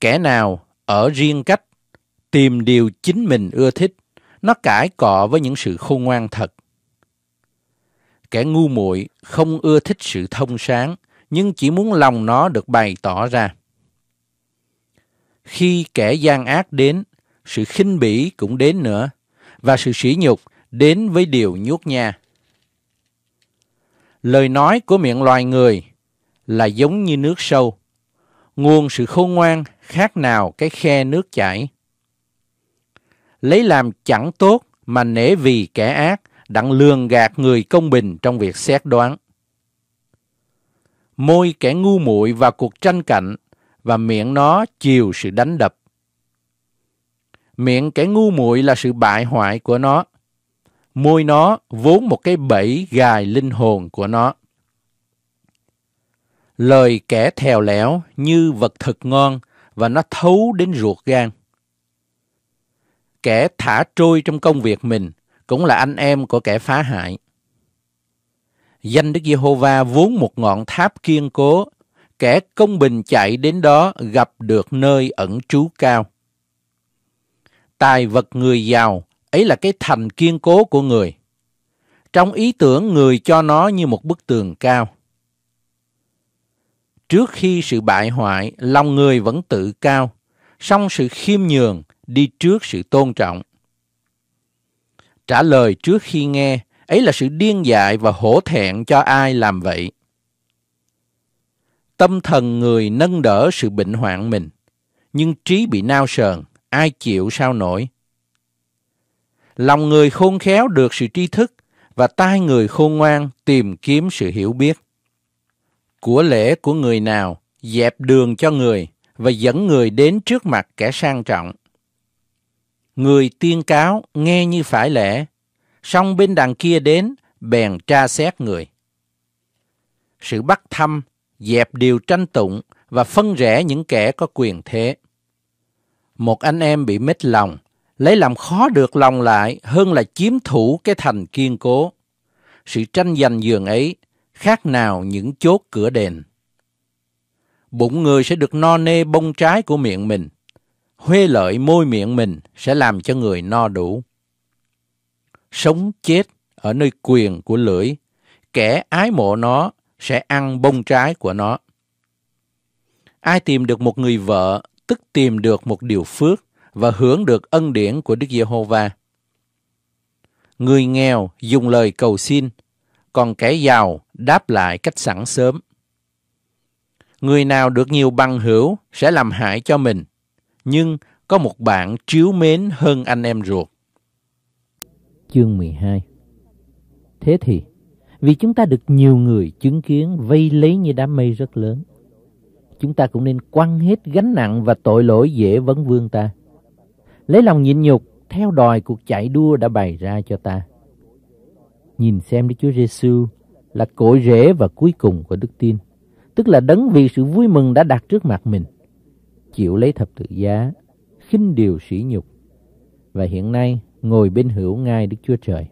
Kẻ nào ở riêng cách, tìm điều chính mình ưa thích, nó cãi cọ với những sự khôn ngoan thật. Kẻ ngu muội không ưa thích sự thông sáng, nhưng chỉ muốn lòng nó được bày tỏ ra. Khi kẻ gian ác đến, sự khinh bỉ cũng đến nữa, và sự sỉ nhục đến với điều nhút nha. Lời nói của miệng loài người là giống như nước sâu, Nguồn sự khôn ngoan khác nào cái khe nước chảy. Lấy làm chẳng tốt mà nể vì kẻ ác, đặng lường gạt người công bình trong việc xét đoán. Môi kẻ ngu muội vào cuộc tranh cạnh và miệng nó chiều sự đánh đập. Miệng kẻ ngu muội là sự bại hoại của nó. Môi nó vốn một cái bẫy gài linh hồn của nó. Lời kẻ thèo lẻo như vật thực ngon và nó thấu đến ruột gan. Kẻ thả trôi trong công việc mình cũng là anh em của kẻ phá hại. Danh Đức Giê-hô-va vốn một ngọn tháp kiên cố, kẻ công bình chạy đến đó gặp được nơi ẩn trú cao. Tài vật người giàu, ấy là cái thành kiên cố của người. Trong ý tưởng người cho nó như một bức tường cao. Trước khi sự bại hoại, lòng người vẫn tự cao, song sự khiêm nhường đi trước sự tôn trọng. Trả lời trước khi nghe, ấy là sự điên dại và hổ thẹn cho ai làm vậy. Tâm thần người nâng đỡ sự bệnh hoạn mình, nhưng trí bị nao sờn, ai chịu sao nổi. Lòng người khôn khéo được sự tri thức và tai người khôn ngoan tìm kiếm sự hiểu biết của lễ của người nào dẹp đường cho người và dẫn người đến trước mặt kẻ sang trọng. Người tiên cáo nghe như phải lễ, song bên đằng kia đến bèn tra xét người. Sự bắt thăm, dẹp điều tranh tụng và phân rẽ những kẻ có quyền thế. Một anh em bị mít lòng, lấy làm khó được lòng lại hơn là chiếm thủ cái thành kiên cố. Sự tranh giành giường ấy khác nào những chốt cửa đền. Bụng người sẽ được no nê bông trái của miệng mình, huê lợi môi miệng mình sẽ làm cho người no đủ. Sống chết ở nơi quyền của lưỡi, kẻ ái mộ nó sẽ ăn bông trái của nó. Ai tìm được một người vợ, tức tìm được một điều phước và hưởng được ân điển của Đức Giê-hô-va. Người nghèo dùng lời cầu xin, còn kẻ giàu đáp lại cách sẵn sớm. Người nào được nhiều bằng hữu sẽ làm hại cho mình, nhưng có một bạn chiếu mến hơn anh em ruột. Chương 12 Thế thì, vì chúng ta được nhiều người chứng kiến vây lấy như đám mây rất lớn, chúng ta cũng nên quăng hết gánh nặng và tội lỗi dễ vấn vương ta. Lấy lòng nhịn nhục theo đòi cuộc chạy đua đã bày ra cho ta. Nhìn xem Đức Chúa Giêsu là cội rễ và cuối cùng của đức tin, tức là đấng vì sự vui mừng đã đặt trước mặt mình, chịu lấy thập tự giá, khinh điều sỉ nhục, và hiện nay ngồi bên hữu ngai Đức Chúa Trời.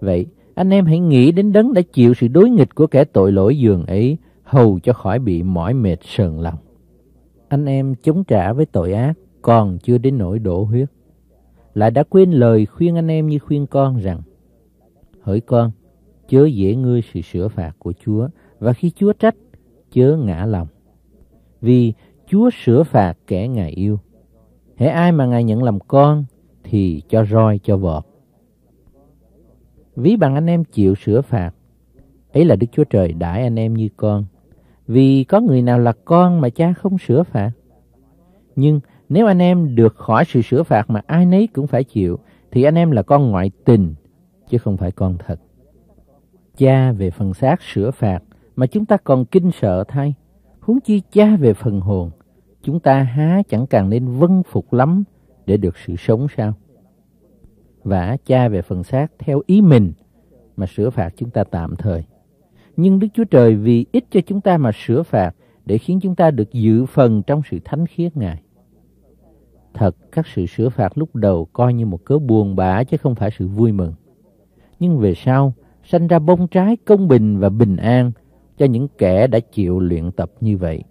Vậy, anh em hãy nghĩ đến đấng đã chịu sự đối nghịch của kẻ tội lỗi giường ấy, hầu cho khỏi bị mỏi mệt sờn lòng. Anh em chống trả với tội ác, còn chưa đến nỗi đổ huyết. Lại đã quên lời khuyên anh em như khuyên con rằng, Hỡi con, chớ dễ ngươi sự sửa phạt của Chúa, và khi Chúa trách, chớ ngã lòng. Vì Chúa sửa phạt kẻ Ngài yêu. Hễ ai mà Ngài nhận làm con, thì cho roi cho vọt. Ví bằng anh em chịu sửa phạt, ấy là Đức Chúa Trời đãi anh em như con. Vì có người nào là con mà cha không sửa phạt? Nhưng nếu anh em được khỏi sự sửa phạt mà ai nấy cũng phải chịu, thì anh em là con ngoại tình, chứ không phải con thật cha về phần xác sửa phạt mà chúng ta còn kinh sợ thay, huống chi cha về phần hồn, chúng ta há chẳng càng nên vâng phục lắm để được sự sống sao? Và cha về phần xác theo ý mình mà sửa phạt chúng ta tạm thời. Nhưng Đức Chúa Trời vì ít cho chúng ta mà sửa phạt để khiến chúng ta được dự phần trong sự thánh khiết Ngài. Thật, các sự sửa phạt lúc đầu coi như một cớ buồn bã chứ không phải sự vui mừng. Nhưng về sau, sanh ra bông trái công bình và bình an cho những kẻ đã chịu luyện tập như vậy.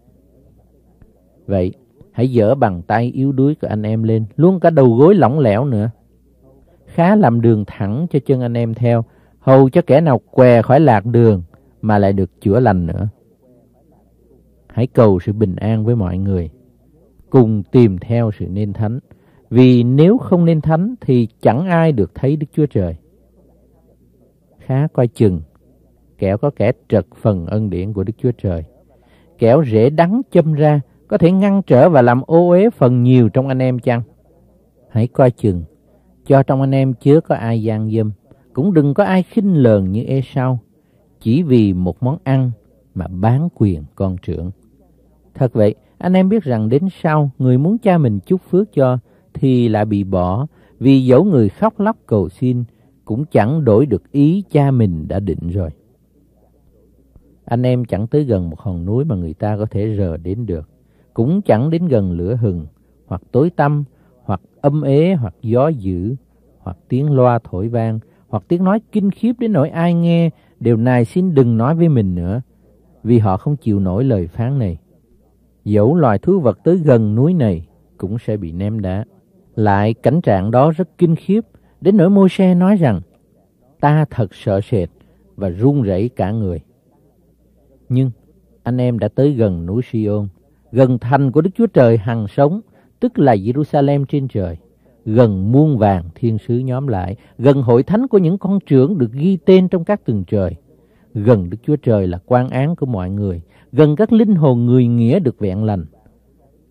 Vậy, hãy dỡ bàn tay yếu đuối của anh em lên, luôn cả đầu gối lỏng lẻo nữa. Khá làm đường thẳng cho chân anh em theo, hầu cho kẻ nào què khỏi lạc đường mà lại được chữa lành nữa. Hãy cầu sự bình an với mọi người, cùng tìm theo sự nên thánh. Vì nếu không nên thánh thì chẳng ai được thấy Đức Chúa Trời khá coi chừng, kẻo có kẻ trật phần ân điển của Đức Chúa Trời. Kẻo rễ đắng châm ra, có thể ngăn trở và làm ô uế phần nhiều trong anh em chăng? Hãy coi chừng, cho trong anh em chứa có ai gian dâm, cũng đừng có ai khinh lờn như ê sau, chỉ vì một món ăn mà bán quyền con trưởng. Thật vậy, anh em biết rằng đến sau, người muốn cha mình chúc phước cho thì lại bị bỏ, vì dẫu người khóc lóc cầu xin, cũng chẳng đổi được ý cha mình đã định rồi. Anh em chẳng tới gần một hòn núi mà người ta có thể rờ đến được, cũng chẳng đến gần lửa hừng, hoặc tối tăm, hoặc âm ế, hoặc gió dữ, hoặc tiếng loa thổi vang, hoặc tiếng nói kinh khiếp đến nỗi ai nghe, điều này xin đừng nói với mình nữa, vì họ không chịu nổi lời phán này. Dẫu loài thú vật tới gần núi này cũng sẽ bị ném đá. Lại cảnh trạng đó rất kinh khiếp, Đến nỗi môi xe nói rằng, ta thật sợ sệt và run rẩy cả người. Nhưng anh em đã tới gần núi Sion, gần thành của Đức Chúa Trời hằng sống, tức là Jerusalem trên trời, gần muôn vàng thiên sứ nhóm lại, gần hội thánh của những con trưởng được ghi tên trong các tầng trời, gần Đức Chúa Trời là quan án của mọi người, gần các linh hồn người nghĩa được vẹn lành,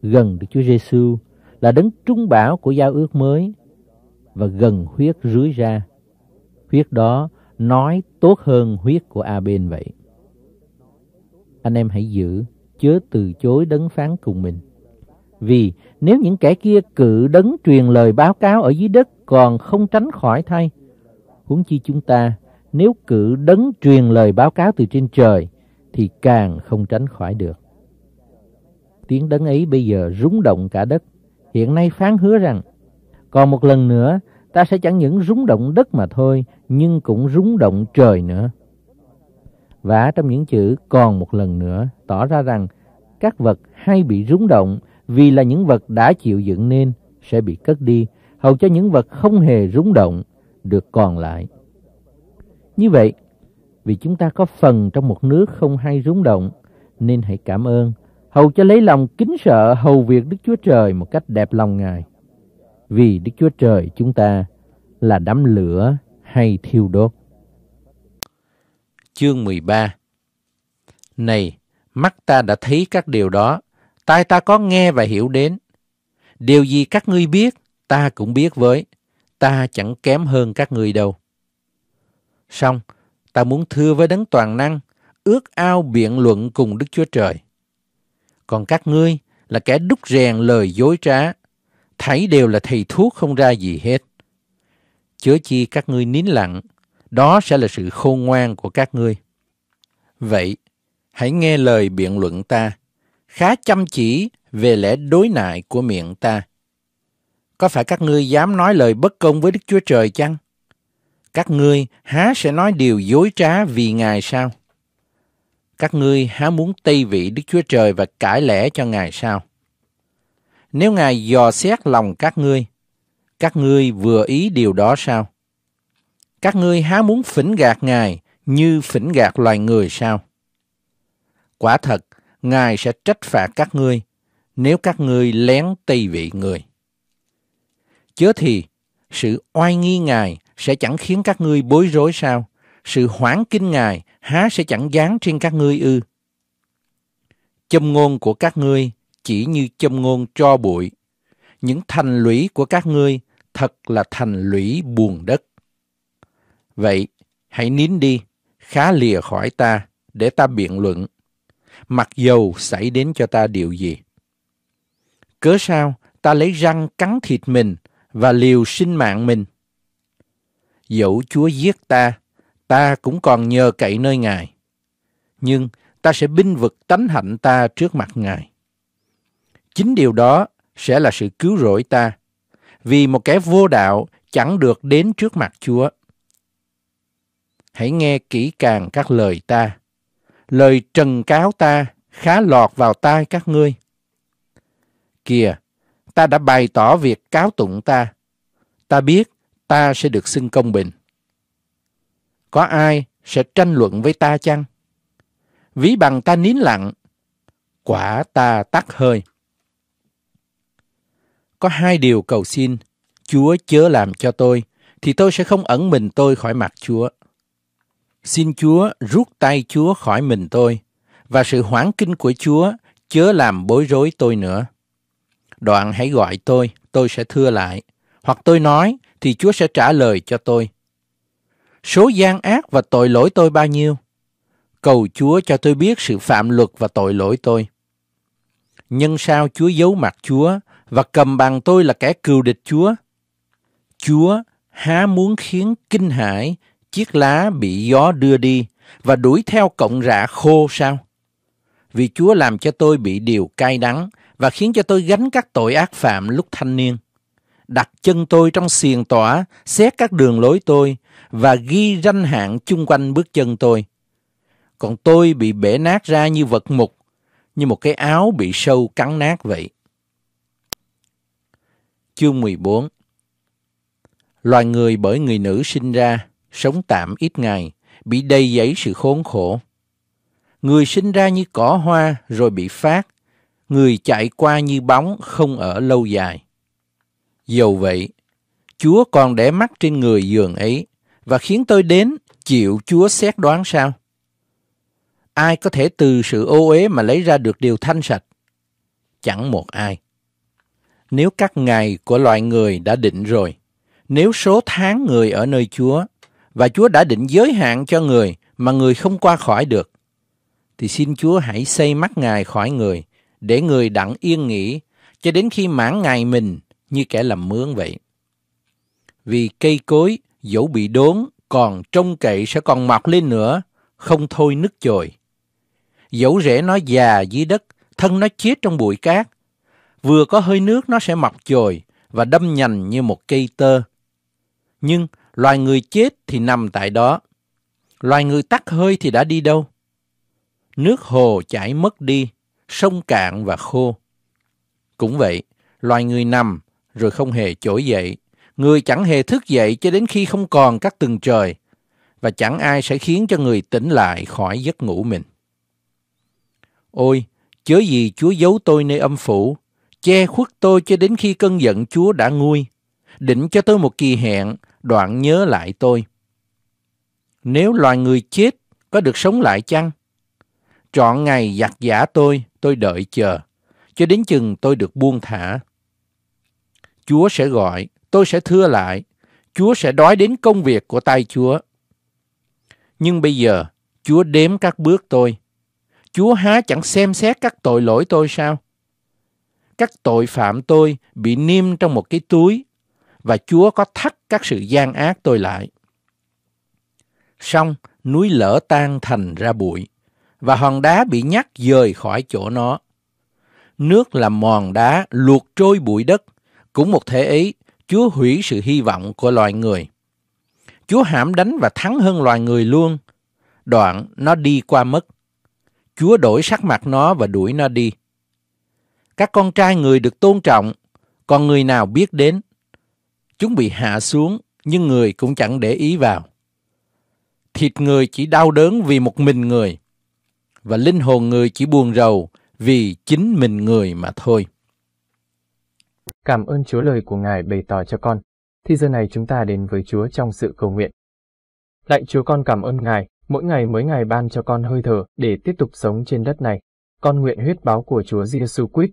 gần Đức Chúa Giêsu là đấng trung bảo của giao ước mới, và gần huyết rưới ra. Huyết đó nói tốt hơn huyết của A bên vậy. Anh em hãy giữ, chớ từ chối đấng phán cùng mình. Vì nếu những kẻ kia cự đấng truyền lời báo cáo ở dưới đất còn không tránh khỏi thay, huống chi chúng ta nếu cự đấng truyền lời báo cáo từ trên trời thì càng không tránh khỏi được. Tiếng đấng ấy bây giờ rúng động cả đất, hiện nay phán hứa rằng còn một lần nữa, ta sẽ chẳng những rúng động đất mà thôi, nhưng cũng rúng động trời nữa. Và trong những chữ còn một lần nữa, tỏ ra rằng các vật hay bị rúng động vì là những vật đã chịu dựng nên sẽ bị cất đi, hầu cho những vật không hề rúng động được còn lại. Như vậy, vì chúng ta có phần trong một nước không hay rúng động, nên hãy cảm ơn, hầu cho lấy lòng kính sợ hầu việc Đức Chúa Trời một cách đẹp lòng Ngài vì Đức Chúa Trời chúng ta là đám lửa hay thiêu đốt. Chương 13 Này, mắt ta đã thấy các điều đó, tai ta có nghe và hiểu đến. Điều gì các ngươi biết, ta cũng biết với, ta chẳng kém hơn các ngươi đâu. Xong, ta muốn thưa với đấng toàn năng, ước ao biện luận cùng Đức Chúa Trời. Còn các ngươi là kẻ đúc rèn lời dối trá, thảy đều là thầy thuốc không ra gì hết. Chớ chi các ngươi nín lặng, đó sẽ là sự khôn ngoan của các ngươi. Vậy, hãy nghe lời biện luận ta, khá chăm chỉ về lẽ đối nại của miệng ta. Có phải các ngươi dám nói lời bất công với Đức Chúa Trời chăng? Các ngươi há sẽ nói điều dối trá vì Ngài sao? Các ngươi há muốn tây vị Đức Chúa Trời và cãi lẽ cho Ngài sao? nếu Ngài dò xét lòng các ngươi, các ngươi vừa ý điều đó sao? Các ngươi há muốn phỉnh gạt Ngài như phỉnh gạt loài người sao? Quả thật, Ngài sẽ trách phạt các ngươi nếu các ngươi lén tây vị người. Chớ thì, sự oai nghi Ngài sẽ chẳng khiến các ngươi bối rối sao? Sự hoảng kinh Ngài há sẽ chẳng dán trên các ngươi ư? Châm ngôn của các ngươi chỉ như châm ngôn cho bụi. Những thành lũy của các ngươi thật là thành lũy buồn đất. Vậy, hãy nín đi, khá lìa khỏi ta, để ta biện luận. Mặc dầu xảy đến cho ta điều gì. Cớ sao ta lấy răng cắn thịt mình và liều sinh mạng mình. Dẫu Chúa giết ta, ta cũng còn nhờ cậy nơi Ngài. Nhưng ta sẽ binh vực tánh hạnh ta trước mặt Ngài chính điều đó sẽ là sự cứu rỗi ta, vì một kẻ vô đạo chẳng được đến trước mặt Chúa. Hãy nghe kỹ càng các lời ta. Lời trần cáo ta khá lọt vào tai các ngươi. Kìa, ta đã bày tỏ việc cáo tụng ta. Ta biết ta sẽ được xưng công bình. Có ai sẽ tranh luận với ta chăng? Ví bằng ta nín lặng, quả ta tắt hơi có hai điều cầu xin, Chúa chớ làm cho tôi, thì tôi sẽ không ẩn mình tôi khỏi mặt Chúa. Xin Chúa rút tay Chúa khỏi mình tôi, và sự hoãn kinh của Chúa chớ làm bối rối tôi nữa. Đoạn hãy gọi tôi, tôi sẽ thưa lại, hoặc tôi nói thì Chúa sẽ trả lời cho tôi. Số gian ác và tội lỗi tôi bao nhiêu? Cầu Chúa cho tôi biết sự phạm luật và tội lỗi tôi. Nhân sao Chúa giấu mặt Chúa và cầm bằng tôi là kẻ cừu địch Chúa. Chúa há muốn khiến kinh hãi chiếc lá bị gió đưa đi và đuổi theo cọng rạ khô sao? Vì Chúa làm cho tôi bị điều cay đắng và khiến cho tôi gánh các tội ác phạm lúc thanh niên. Đặt chân tôi trong xiềng tỏa, xét các đường lối tôi và ghi ranh hạn chung quanh bước chân tôi. Còn tôi bị bể nát ra như vật mục, như một cái áo bị sâu cắn nát vậy. Chương 14 Loài người bởi người nữ sinh ra, sống tạm ít ngày, bị đầy dẫy sự khốn khổ. Người sinh ra như cỏ hoa rồi bị phát, người chạy qua như bóng không ở lâu dài. Dầu vậy, Chúa còn để mắt trên người giường ấy và khiến tôi đến chịu Chúa xét đoán sao? Ai có thể từ sự ô uế mà lấy ra được điều thanh sạch? Chẳng một ai nếu các ngày của loại người đã định rồi, nếu số tháng người ở nơi Chúa và Chúa đã định giới hạn cho người mà người không qua khỏi được, thì xin Chúa hãy xây mắt Ngài khỏi người, để người đặng yên nghỉ cho đến khi mãn ngày mình như kẻ làm mướn vậy. Vì cây cối dẫu bị đốn còn trông cậy sẽ còn mọc lên nữa, không thôi nứt chồi. Dẫu rễ nó già dưới đất, thân nó chết trong bụi cát, Vừa có hơi nước nó sẽ mọc chồi và đâm nhành như một cây tơ. Nhưng loài người chết thì nằm tại đó. Loài người tắt hơi thì đã đi đâu? Nước hồ chảy mất đi, sông cạn và khô. Cũng vậy, loài người nằm rồi không hề trỗi dậy. Người chẳng hề thức dậy cho đến khi không còn các từng trời và chẳng ai sẽ khiến cho người tỉnh lại khỏi giấc ngủ mình. Ôi, chớ gì Chúa giấu tôi nơi âm phủ, che khuất tôi cho đến khi cơn giận Chúa đã nguôi, định cho tôi một kỳ hẹn, đoạn nhớ lại tôi. Nếu loài người chết có được sống lại chăng? Trọn ngày giặt giả tôi, tôi đợi chờ, cho đến chừng tôi được buông thả. Chúa sẽ gọi, tôi sẽ thưa lại, Chúa sẽ đói đến công việc của tay Chúa. Nhưng bây giờ, Chúa đếm các bước tôi. Chúa há chẳng xem xét các tội lỗi tôi sao? các tội phạm tôi bị niêm trong một cái túi và Chúa có thắt các sự gian ác tôi lại. Xong, núi lở tan thành ra bụi và hòn đá bị nhắc dời khỏi chỗ nó. Nước làm mòn đá luộc trôi bụi đất, cũng một thể ấy, Chúa hủy sự hy vọng của loài người. Chúa hãm đánh và thắng hơn loài người luôn. Đoạn nó đi qua mất. Chúa đổi sắc mặt nó và đuổi nó đi các con trai người được tôn trọng, còn người nào biết đến. Chúng bị hạ xuống, nhưng người cũng chẳng để ý vào. Thịt người chỉ đau đớn vì một mình người, và linh hồn người chỉ buồn rầu vì chính mình người mà thôi. Cảm ơn Chúa lời của Ngài bày tỏ cho con. Thì giờ này chúng ta đến với Chúa trong sự cầu nguyện. Lạy Chúa con cảm ơn Ngài, mỗi ngày mới ngày ban cho con hơi thở để tiếp tục sống trên đất này. Con nguyện huyết báo của Chúa Giêsu Christ